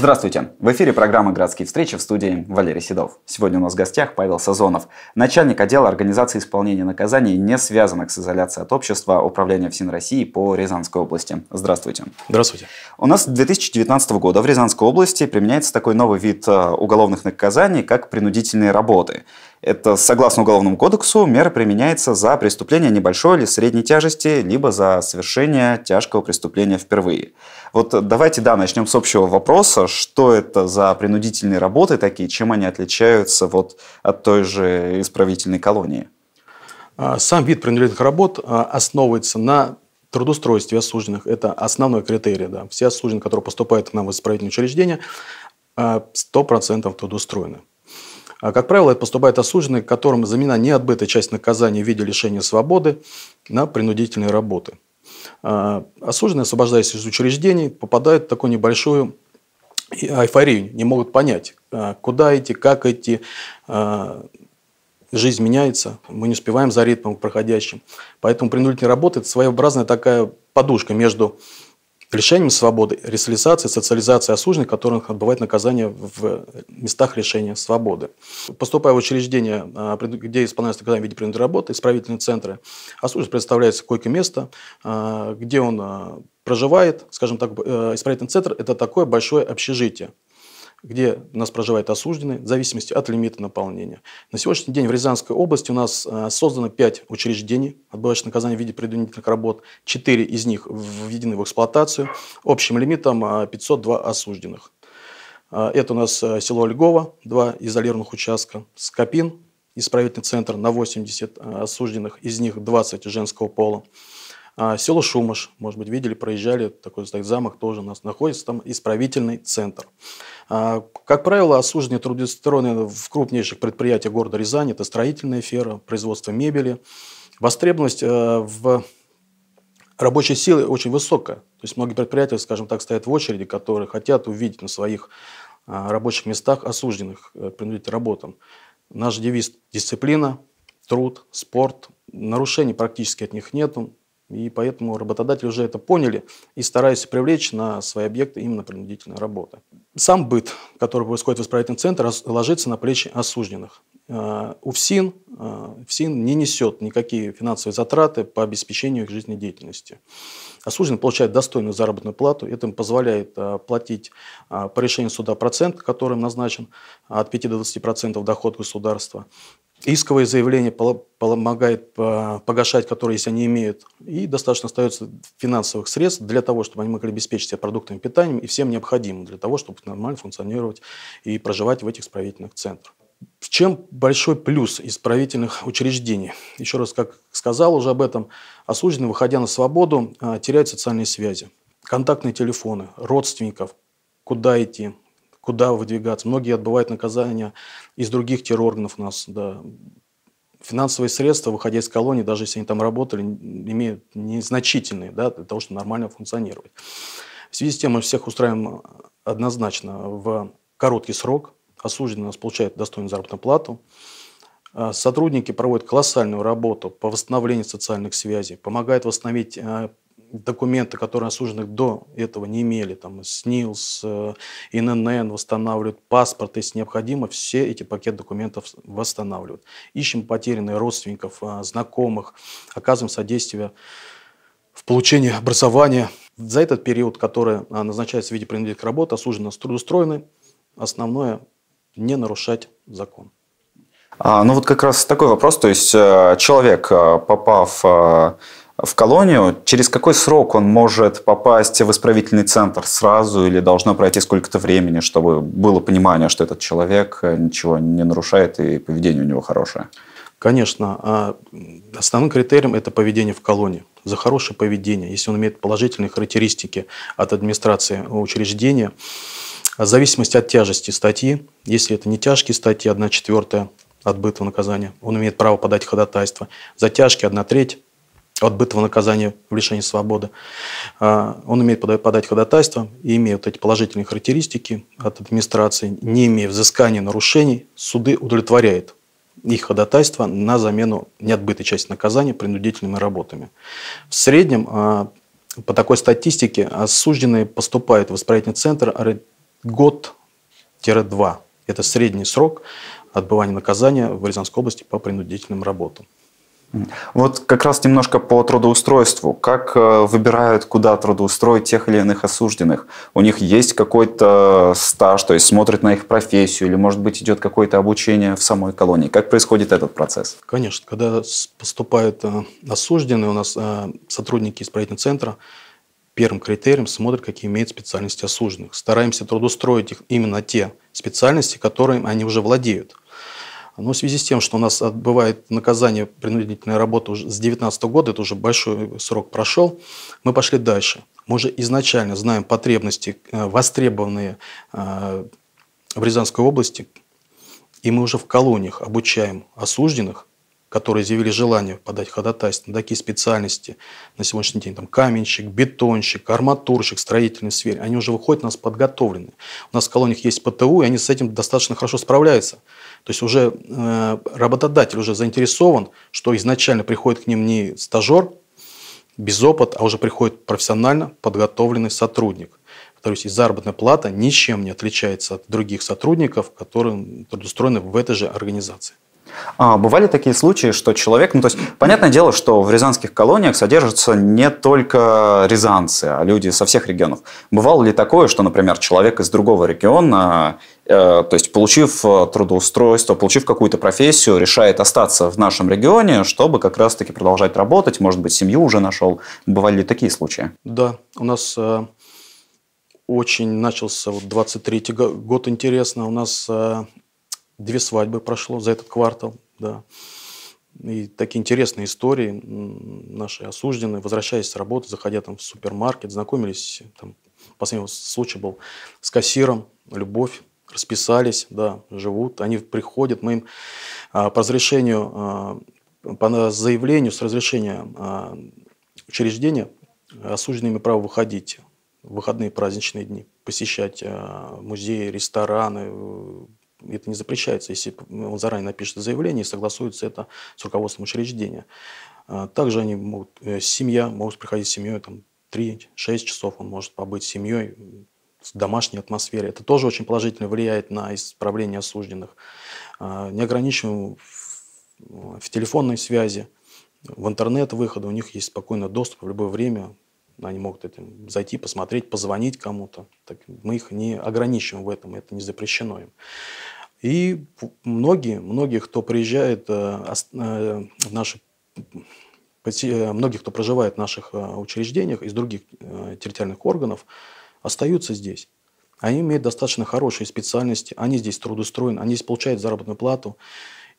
Здравствуйте! В эфире программа «Городские встречи» в студии Валерий Седов. Сегодня у нас в гостях Павел Сазонов, начальник отдела организации исполнения наказаний, не связанных с изоляцией от общества Управления ФСИН России по Рязанской области. Здравствуйте! Здравствуйте! У нас с 2019 года в Рязанской области применяется такой новый вид э, уголовных наказаний, как принудительные работы – это, согласно Уголовному кодексу, мера применяется за преступление небольшой или средней тяжести, либо за совершение тяжкого преступления впервые. Вот давайте, да, начнем с общего вопроса, что это за принудительные работы такие, чем они отличаются вот от той же исправительной колонии? А, сам вид принудительных работ а, основывается на трудоустройстве осужденных. Это основной критерий. Да. Все осужденные, которые поступают к нам в исправительное учреждение, а, 100% трудоустроены. А, как правило, это поступает осужденный, которым замена не отбыта часть наказания в виде лишения свободы на принудительные работы. А, осужденные, освобождаясь из учреждений, попадают в такую небольшую эйфорию, не могут понять, а, куда идти, как идти, жизнь меняется, мы не успеваем за ритмом проходящим. Поэтому принудительные работы — это своеобразная такая подушка между лишением свободы, ресоциализацией, социализацией осужденных, которых отбывает наказание в местах лишения свободы. Поступая в учреждение, а, где исполняется наказание в виде принудительной работы, исправительные центры, осужденный предоставляется койко-место, а, где он а, проживает, скажем так, э, исправительный центр – это такое большое общежитие, где у нас проживает осужденные в зависимости от лимита наполнения. На сегодняшний день в Рязанской области у нас э, создано 5 учреждений, отбывающих наказания в виде принудительных работ. 4 из них введены в эксплуатацию. Общим лимитом 502 э, осужденных. Э, это у нас село Ольгово, два изолированных участка, Скопин, исправительный центр на 80 осужденных, из них 20 женского пола. А, село Шумаш, может быть, видели, проезжали, такой, так, замок тоже у нас находится, там исправительный центр. А, как правило, осужденные трудоустроены в крупнейших предприятиях города Рязани, это строительная сфера, производство мебели. Востребованность а, в рабочей силы очень высокая. То есть многие предприятия, скажем так, стоят в очереди, которые хотят увидеть на своих а, рабочих местах осужденных э, принудить работам. Наш девиз – дисциплина, труд, спорт. Нарушений практически от них нету. И поэтому работодатели уже это поняли и стараются привлечь на свои объекты именно принудительной работы. Сам быт, который происходит в исправительном центре, ложится на плечи осужденных. Э, УФСИН, УФСИН э, не несет никакие финансовые затраты по обеспечению их жизнедеятельности. Осужденный получает достойную заработную плату. Это им позволяет э, платить по решению суда процент, который назначен, от 5 до 20% доход государства исковые заявления помогает э, погашать, которые если они имеют, и достаточно остается финансовых средств для того, чтобы они могли обеспечить себя продуктами питания и всем необходимым для того, чтобы нормально функционировать и проживать в этих исправительных центрах. В чем большой плюс исправительных учреждений? Еще раз, как сказал уже об этом, осужденные, выходя на свободу, э, теряют социальные связи, контактные телефоны, родственников, куда идти, куда выдвигаться. Многие отбывают наказания из других террорганов у нас, да. Финансовые средства, выходя из колонии, даже если они там работали, имеют незначительные, да, для того, чтобы нормально функционировать. В связи с тем мы всех устраиваем однозначно в короткий срок. Осужденный у нас получает достойную заработную плату. А сотрудники проводят колоссальную работу по восстановлению социальных связей, помогают восстановить э, документы, которые осужденных до этого не имели, там СНИЛС, э, ИНН восстанавливают, паспорт, если необходимо, все эти пакеты документов восстанавливают. Ищем потерянных родственников, а, знакомых, оказываем содействие в получении образования. За этот период, который а, назначается в виде принудительных работ, осужденные трудоустроены. Основное – не нарушать закон. А, ну вот как раз такой вопрос. То есть э, человек, э, попав в колонию, через какой срок он может попасть в исправительный центр сразу или должно пройти сколько-то времени, чтобы было понимание, что этот человек э, ничего не нарушает и поведение у него хорошее? Конечно. А, основным критерием это поведение в колонии. За хорошее поведение, если он имеет положительные характеристики от администрации учреждения, в зависимости от тяжести статьи, если это не тяжкие статьи, 1 четвертая отбытого наказания, он имеет право подать ходатайство. За тяжкие 1 треть отбытого наказания в лишении свободы. А, он имеет подать ходатайство и имея вот эти положительные характеристики от администрации, не имея взыскания нарушений, суды удовлетворяет их ходатайство на замену неотбытой части наказания принудительными работами. В среднем а, по такой статистике осужденные поступают в исправительный центр год-два. Это средний срок отбывания наказания в Рязанской области по принудительным работам. Вот как раз немножко по трудоустройству. Как э, выбирают, куда трудоустроить тех или иных осужденных? У них есть какой-то стаж, то есть смотрят на их профессию, или, может быть, идет какое-то обучение в самой колонии? Как происходит этот процесс? Конечно, когда поступают э, осужденные, у нас э, сотрудники исправительного центра первым критерием смотрят, какие имеют специальности осужденных. Стараемся трудоустроить их именно те специальности, которыми они уже владеют. Но ну, в связи с тем, что у нас отбывает а, наказание принудительная работа уже с 19 года, это уже большой срок прошел, мы пошли дальше. Мы уже изначально знаем потребности, э, востребованные э, в Рязанской области, и мы уже в колониях обучаем осужденных, которые заявили желание подать ходатайство на такие специальности на сегодняшний день, там каменщик, бетонщик, арматурщик, строительный сфере, они уже выходят у нас подготовленные. У нас в колониях есть ПТУ, и они с этим достаточно хорошо справляются. То есть уже э, работодатель уже заинтересован, что изначально приходит к ним не стажер без опыта, а уже приходит профессионально подготовленный сотрудник. То есть и заработная плата ничем не отличается от других сотрудников, которые трудоустроены в этой же организации. А, бывали такие случаи, что человек, ну то есть понятное дело, что в рязанских колониях содержатся не только рязанцы, а люди со всех регионов. Бывало ли такое, что, например, человек из другого региона Э, то есть получив э, трудоустройство, получив какую-то профессию, решает остаться в нашем регионе, чтобы как раз-таки продолжать работать, может быть, семью уже нашел. Бывали ли такие случаи? Да, у нас э, очень начался вот 23 год интересно. У нас две свадьбы прошло за этот квартал, да. И такие интересные истории наши осужденные, возвращаясь с работы, заходя там в супермаркет, знакомились, там, последний случай был с кассиром, любовь, расписались, да, живут, они приходят, мы им а, по разрешению, а, по заявлению с разрешения а, учреждения осужденными право выходить в выходные праздничные дни, посещать музеи, рестораны, это не запрещается, если он заранее напишет заявление и согласуется это с руководством учреждения. Также они могут, э, семья, может приходить с семьей, там, 3-6 часов он может побыть с семьей, домашней атмосфере. Это тоже очень положительно влияет на исправление осужденных. А, не ограничиваем в телефонной связи, в интернет выходы У них есть спокойный доступ в любое время. Они могут этим зайти, посмотреть, позвонить кому-то. Так мы их не ограничиваем в этом, это не запрещено им. И многие, многие, кто приезжает э, э, в наши э, многих, кто проживает в наших учреждениях из других территориальных органов, остаются здесь. Они имеют достаточно хорошие специальности, они здесь трудоустроены, они здесь получают заработную плату.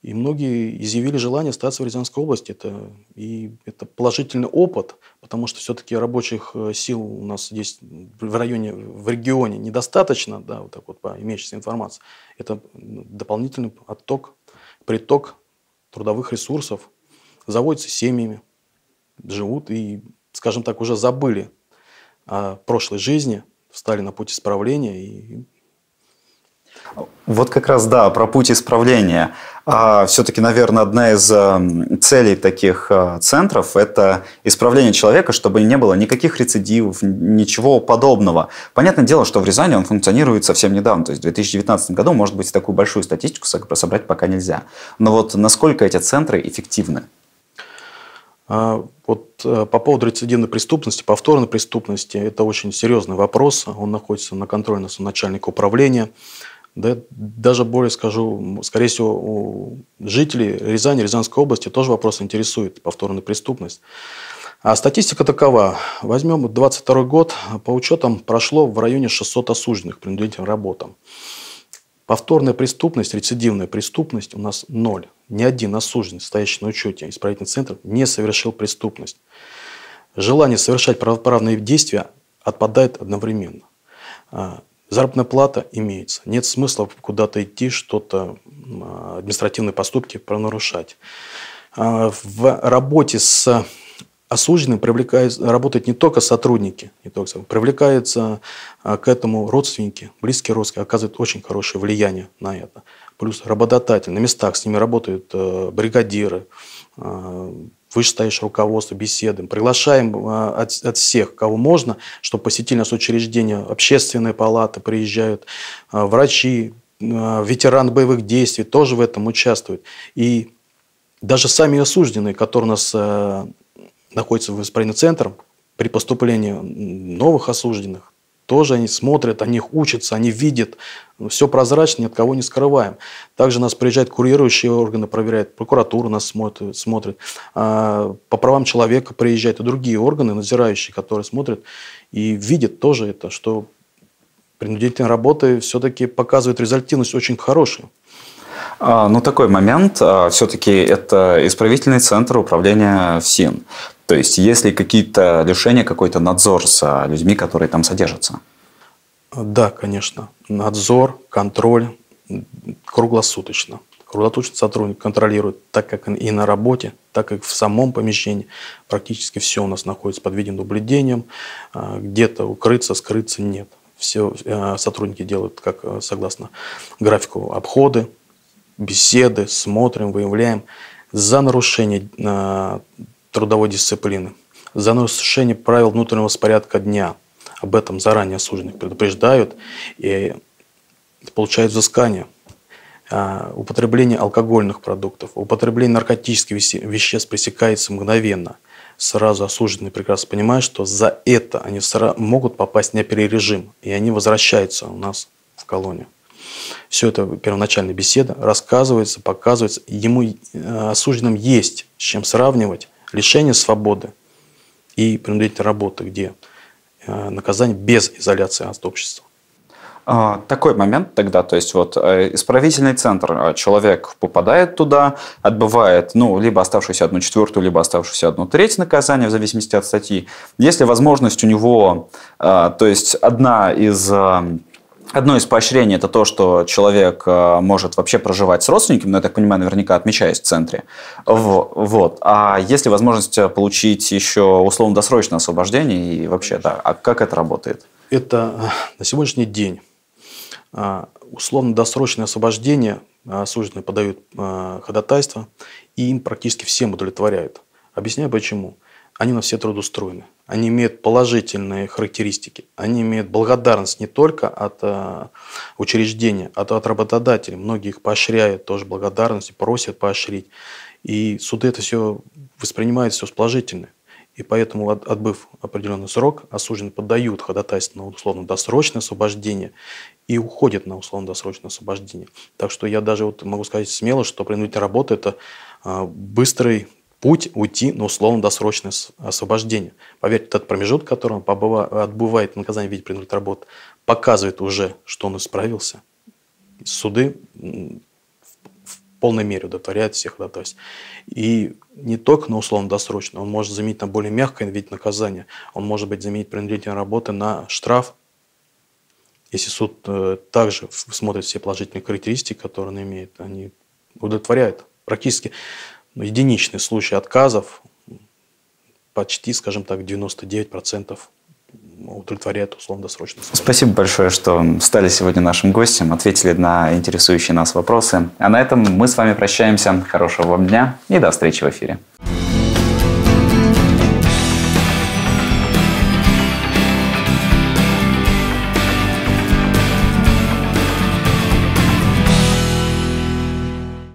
И многие изъявили желание остаться в Рязанской области. Это, и это положительный опыт, потому что все-таки рабочих э, сил у нас здесь в районе, в регионе недостаточно, да, вот так вот по имеющейся информации. Это дополнительный отток, приток трудовых ресурсов. Заводятся семьями, живут и, скажем так, уже забыли о прошлой жизни – встали на путь исправления и вот как раз, да, про путь исправления. А, все-таки, наверное, одна из э, целей таких э, центров – это исправление человека, чтобы не было никаких рецидивов, ничего подобного. Понятное дело, что в Рязани он функционирует совсем недавно, то есть в 2019 году, может быть, такую большую статистику собрать пока нельзя. Но вот насколько эти центры эффективны? А, вот э, по поводу рецидивной преступности, повторной преступности, это очень серьезный вопрос. Он находится на контроле начальника управления. Да, даже более скажу, скорее всего, у жителей Рязани, Рязанской области тоже вопрос интересует, повторная преступность. А статистика такова. Возьмем 22 год, по учетам прошло в районе 600 осужденных принудительным работам. Повторная преступность, рецидивная преступность у нас ноль. Ни один осужденный, стоящий на учете исправительный центр не совершил преступность. Желание совершать правоправные действия отпадает одновременно. А, заработная плата имеется. Нет смысла куда-то идти, что-то, административные поступки пронарушать. А, в работе с осужденным привлекаются, работают не только сотрудники, не только, привлекаются а, к этому родственники, близкие родственники, оказывают очень хорошее влияние на это. Плюс работодатель, на местах с ними работают э, бригадиры, э, вышестоящее руководство, беседы. Приглашаем э, от, от всех, кого можно, чтобы посетили нас учреждения, общественные палаты приезжают, врачи, ветеран боевых действий тоже в этом участвуют И даже сами осужденные, которые у нас находится в исправительном центре, при поступлении новых осужденных, тоже они смотрят, они учатся, они видят. Ну, Все прозрачно, ни от кого не скрываем. Также нас приезжают курирующие органы, проверяют, прокуратура нас смотрит, смотрит. А по правам человека приезжают и другие органы, надзирающие, которые смотрят и видят тоже это, что принудительные работы все-таки показывает результативность очень хорошую. А, ну, такой момент. А, все-таки это исправительный центр управления ФСИН. То есть есть ли какие-то решения, какой-то надзор за людьми, которые там содержатся? Да, конечно. Надзор, контроль круглосуточно. Круглосуточный сотрудник контролирует, так как и на работе, так как в самом помещении практически все у нас находится под видеонаблюдением. А, где-то укрыться, скрыться нет. Все а, сотрудники делают, как э, согласно графику, обходы, беседы, смотрим, выявляем. За нарушение а, трудовой дисциплины, за нарушение правил внутреннего порядка дня. Об этом заранее осужденных предупреждают и получают взыскание. А, употребление алкогольных продуктов, употребление наркотических веществ пресекается мгновенно. Сразу осужденные прекрасно понимают, что за это они могут попасть в перережим и они возвращаются у нас в колонию. Все это первоначальная беседа рассказывается, показывается. Ему э, осужденным есть с чем сравнивать лишение свободы и принудительная работа, где э, наказание без изоляции от общества. А, такой момент тогда, то есть вот э, исправительный центр, э, человек попадает туда, отбывает, ну, либо оставшуюся одну четвертую, либо оставшуюся одну треть наказания, в зависимости от статьи. Есть ли возможность у него, то есть одна из Одно из поощрений – это то, что человек э, может вообще проживать с родственниками, но, я так понимаю, наверняка отмечаясь в центре. Вот. А есть ли возможность э, получить еще условно-досрочное освобождение и вообще, да, а как это работает? Это э, на сегодняшний день условно-досрочное освобождение осужденные подают ходатайство, и им практически всем удовлетворяют. Объясняю почему они на все трудоустроены. Они имеют положительные характеристики. Они имеют благодарность не только от э, учреждения, а от работодателей. Многие их поощряют тоже благодарность, и просят поощрить. И суды это все воспринимают все с положительной. И поэтому, от, отбыв определенный срок, осужденные подают ходатайство на условно-досрочное освобождение и уходят на условно-досрочное освобождение. Так что я даже вот могу сказать смело, что принудительная работа – это э, быстрый путь уйти на ну, условно-досрочное освобождение. Поверьте, этот промежуток, который он побыва, отбывает наказание в виде принудительной работы, показывает уже, что он исправился. Суды в полной мере удовлетворяют всех ходатайств. И не только на условно досрочное он может заменить на более мягкое вид наказания, он может быть заменить принудительной работы на штраф, если суд э, также смотрит все положительные характеристики, которые он имеет, они удовлетворяют. Практически ну, единичный случай отказов, почти, скажем так, 99% удовлетворяет условно досрочно Спасибо большое, что стали сегодня нашим гостем, ответили на интересующие нас вопросы. А на этом мы с вами прощаемся. Хорошего вам дня и до встречи в эфире.